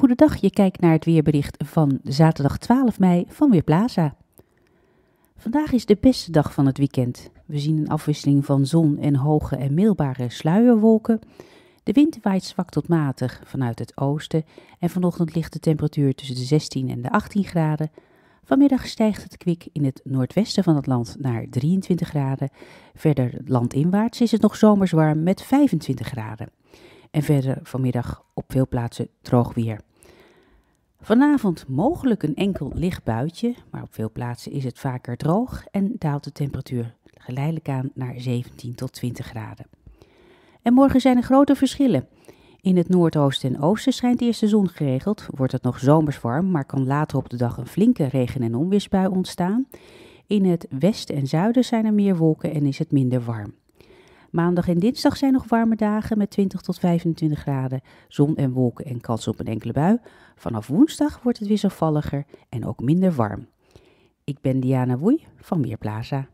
Goedendag, je kijkt naar het weerbericht van zaterdag 12 mei van Weerplaza. Vandaag is de beste dag van het weekend. We zien een afwisseling van zon en hoge en middelbare sluierwolken. De wind waait zwak tot matig vanuit het oosten en vanochtend ligt de temperatuur tussen de 16 en de 18 graden. Vanmiddag stijgt het kwik in het noordwesten van het land naar 23 graden. Verder landinwaarts is het nog zomers warm met 25 graden. En verder vanmiddag op veel plaatsen droog weer. Vanavond mogelijk een enkel licht buitje, maar op veel plaatsen is het vaker droog en daalt de temperatuur geleidelijk aan naar 17 tot 20 graden. En morgen zijn er grote verschillen. In het noordoosten en oosten schijnt eerst de zon geregeld, wordt het nog zomers warm, maar kan later op de dag een flinke regen- en onweersbui ontstaan. In het westen en zuiden zijn er meer wolken en is het minder warm. Maandag en dinsdag zijn nog warme dagen met 20 tot 25 graden, zon en wolken en kans op een enkele bui. Vanaf woensdag wordt het wisselvalliger en ook minder warm. Ik ben Diana Woei van Weerplaza.